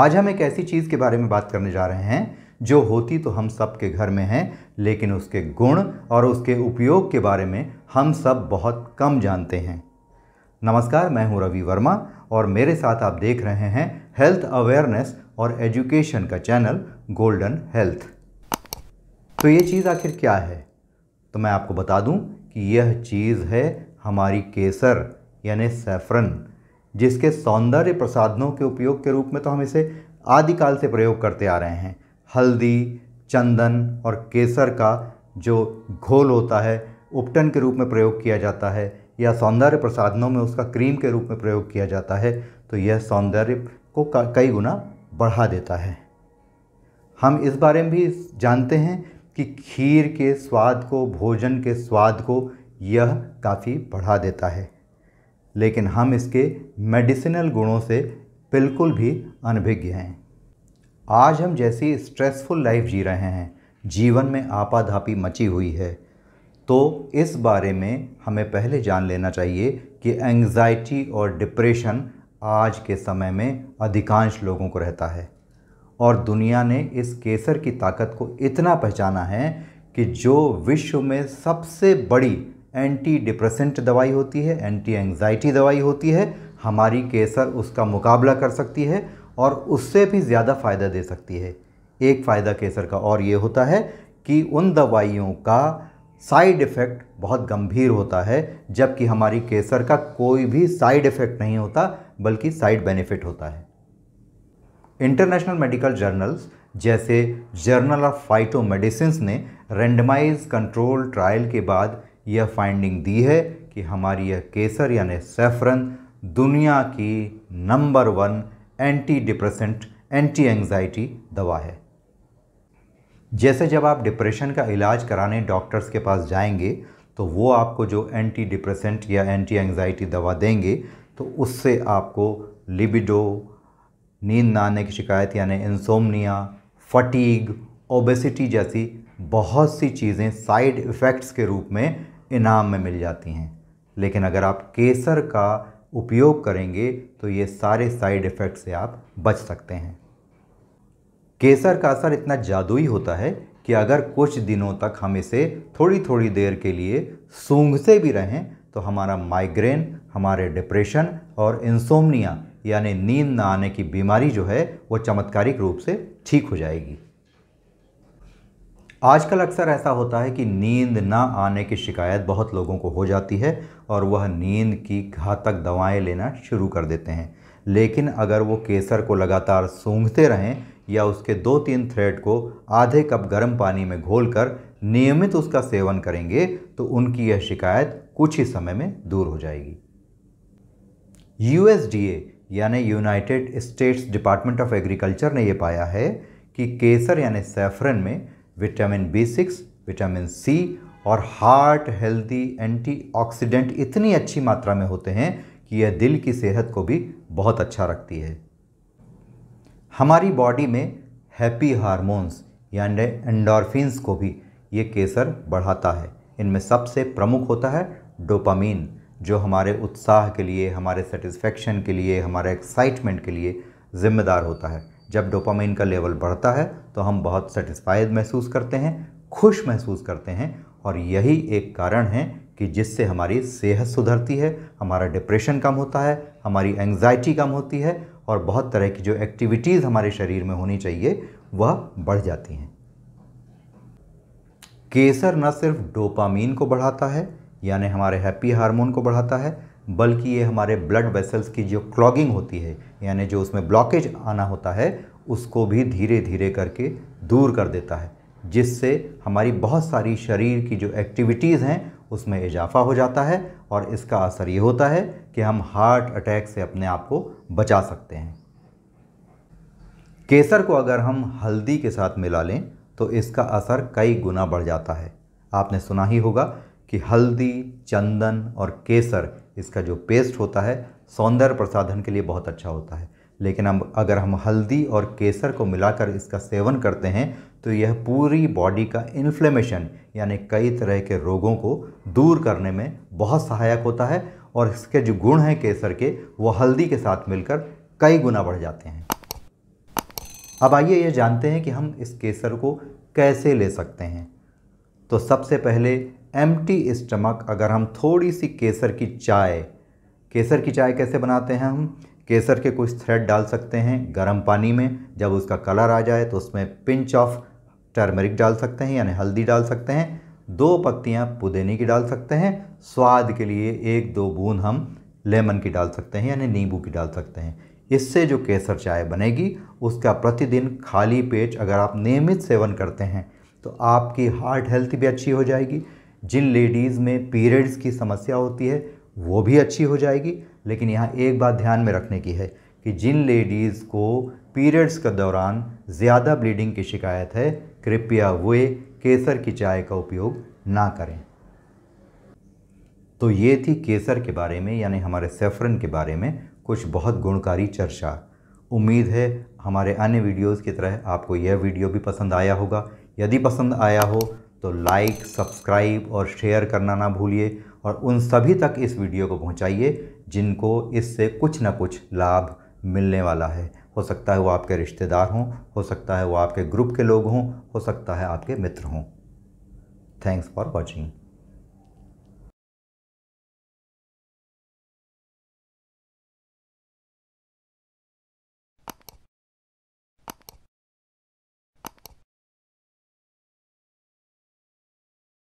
आज हम एक ऐसी चीज़ के बारे में बात करने जा रहे हैं जो होती तो हम सब के घर में है लेकिन उसके गुण और उसके उपयोग के बारे में हम सब बहुत कम जानते हैं नमस्कार मैं हूं रवि वर्मा और मेरे साथ आप देख रहे हैं हेल्थ अवेयरनेस और एजुकेशन का चैनल गोल्डन हेल्थ तो ये चीज़ आखिर क्या है तो मैं आपको बता दूं कि यह चीज़ है हमारी केसर यानी सेफ्रन जिसके सौंदर्य प्रसाधनों के उपयोग के रूप में तो हम इसे आदिकाल से प्रयोग करते आ रहे हैं हल्दी चंदन और केसर का जो घोल होता है उपटन के रूप में प्रयोग किया जाता है या सौंदर्य प्रसाधनों में उसका क्रीम के रूप में प्रयोग किया जाता है तो यह सौंदर्य को कई गुना बढ़ा देता है हम इस बारे में भी जानते हैं कि खीर के स्वाद को भोजन के स्वाद को यह काफ़ी बढ़ा देता है लेकिन हम इसके मेडिसिनल गुणों से बिल्कुल भी अनभिज्ञ हैं आज हम जैसी स्ट्रेसफुल लाइफ जी रहे हैं जीवन में आपाधापी मची हुई है तो इस बारे में हमें पहले जान लेना चाहिए कि एंग्जाइटी और डिप्रेशन आज के समय में अधिकांश लोगों को रहता है और दुनिया ने इस केसर की ताकत को इतना पहचाना है कि जो विश्व में सबसे बड़ी एंटी डिप्रेसेंट दवाई होती है एंटी एंग्जाइटी दवाई होती है हमारी केसर उसका मुकाबला कर सकती है और उससे भी ज़्यादा फ़ायदा दे सकती है एक फ़ायदा केसर का और ये होता है कि उन दवाइयों का साइड इफ़ेक्ट बहुत गंभीर होता है जबकि हमारी केसर का कोई भी साइड इफ़ेक्ट नहीं होता बल्कि साइड बेनिफिट होता है इंटरनेशनल मेडिकल जर्नल्स जैसे जर्नल ऑफ फाइटो मेडिसिन ने रेंडमाइज कंट्रोल ट्रायल के बाद यह फाइंडिंग दी है कि हमारी यह केसर यानी सेफरन दुनिया की number one antidepressant anti anxiety दवा है जैसे जब आप डिप्रेशन का इलाज कराने डॉक्टर्स के पास जाएंगे तो वो आपको जो एंटी डिप्रेसेंट या एंटी एंगजाइटी दवा देंगे तो उससे आपको लिबिडो नींद न आने की शिकायत यानी इंसोमनिया फटीग ओबेसिटी जैसी बहुत सी चीज़ें साइड इफ़ेक्ट्स के रूप में इनाम में मिल जाती हैं लेकिन अगर आप केसर का उपयोग करेंगे तो ये सारे साइड इफ़ेक्ट से आप बच सकते हैं केसर का असर इतना जादुई होता है कि अगर कुछ दिनों तक हम इसे थोड़ी थोड़ी देर के लिए सूंघते भी रहें तो हमारा माइग्रेन हमारे डिप्रेशन और इंसोमनिया यानी नींद न आने की बीमारी जो है वो चमत्कारिक रूप से ठीक हो जाएगी आजकल अक्सर ऐसा होता है कि नींद ना आने की शिकायत बहुत लोगों को हो जाती है और वह नींद की घातक दवाएं लेना शुरू कर देते हैं लेकिन अगर वो केसर को लगातार सूंघते रहें या उसके दो तीन थ्रेड को आधे कप गर्म पानी में घोलकर नियमित उसका सेवन करेंगे तो उनकी यह शिकायत कुछ ही समय में दूर हो जाएगी यूएसडीए यानी United States Department of Agriculture ने यह पाया है कि केसर यानी सेफरन में vitamin B six vitamin C और हार्ट हेल्दी एंटीऑक्सीडेंट इतनी अच्छी मात्रा में होते हैं कि यह दिल की सेहत को भी बहुत अच्छा रखती है हमारी बॉडी में हैप्पी हार्मोन्स यानि एंडोरफिनस को भी ये केसर बढ़ाता है इनमें सबसे प्रमुख होता है डोपामीन जो हमारे उत्साह के लिए हमारे सेटिस्फेक्शन के लिए हमारे एक्साइटमेंट के लिए ज़िम्मेदार होता है जब डोपामाइन का लेवल बढ़ता है तो हम बहुत सेटिस्फाइड महसूस करते हैं खुश महसूस करते हैं और यही एक कारण है कि जिससे हमारी सेहत सुधरती है हमारा डिप्रेशन कम होता है हमारी एंग्जाइटी कम होती है और बहुत तरह की जो एक्टिविटीज़ हमारे शरीर में होनी चाहिए वह बढ़ जाती हैं केसर न सिर्फ डोपामीन को बढ़ाता है यानी हमारे हैप्पी हार्मोन को बढ़ाता है बल्कि ये हमारे ब्लड वेसल्स की जो क्लॉगिंग होती है यानी जो उसमें ब्लॉकेज आना होता है उसको भी धीरे धीरे करके दूर कर देता है जिससे हमारी बहुत सारी शरीर की जो एक्टिविटीज़ हैं उसमें इजाफा हो जाता है और इसका असर ये होता है कि हम हार्ट अटैक से अपने आप को बचा सकते हैं केसर को अगर हम हल्दी के साथ मिला लें तो इसका असर कई गुना बढ़ जाता है आपने सुना ही होगा कि हल्दी चंदन और केसर इसका जो पेस्ट होता है सौंदर्य प्रसाधन के लिए बहुत अच्छा होता है लेकिन अब अगर हम हल्दी और केसर को मिलाकर इसका सेवन करते हैं तो यह पूरी बॉडी का इन्फ्लेमेशन यानी कई तरह के रोगों को दूर करने में बहुत सहायक होता है और इसके जो गुण हैं केसर के वो हल्दी के साथ मिलकर कई गुना बढ़ जाते हैं अब आइए ये जानते हैं कि हम इस केसर को कैसे ले सकते हैं तो सबसे पहले एम टी स्टमक अगर हम थोड़ी सी केसर की चाय केसर की चाय कैसे बनाते हैं हम केसर के कुछ थ्रेड डाल सकते हैं गर्म पानी में जब उसका कलर आ जाए तो उसमें पिंच ऑफ टर्मरिक डाल सकते हैं यानी हल्दी डाल सकते हैं दो पत्तियां पुदेनी की डाल सकते हैं स्वाद के लिए एक दो बूंद हम लेमन की डाल सकते हैं यानी नींबू की डाल सकते हैं इससे जो केसर चाय बनेगी उसका प्रतिदिन खाली पेट अगर आप नियमित सेवन करते हैं तो आपकी हार्ट हेल्थ भी अच्छी हो जाएगी जिन लेडीज़ में पीरियड्स की समस्या होती है वो भी अच्छी हो जाएगी लेकिन यहाँ एक बात ध्यान में रखने की है कि जिन लेडीज़ को पीरियड्स के दौरान ज़्यादा ब्लीडिंग की शिकायत है कृपया वे केसर की चाय का उपयोग ना करें तो ये थी केसर के बारे में यानी हमारे सेफ्रन के बारे में कुछ बहुत गुणकारी चर्चा उम्मीद है हमारे अन्य वीडियोस की तरह आपको यह वीडियो भी पसंद आया होगा यदि पसंद आया हो तो लाइक सब्सक्राइब और शेयर करना ना भूलिए और उन सभी तक इस वीडियो को पहुंचाइए जिनको इससे कुछ ना कुछ लाभ मिलने वाला है हो सकता है वो आपके रिश्तेदार हों हो सकता है वो आपके ग्रुप के लोग हों हो सकता है आपके मित्र हों थैंक्स फॉर वॉचिंग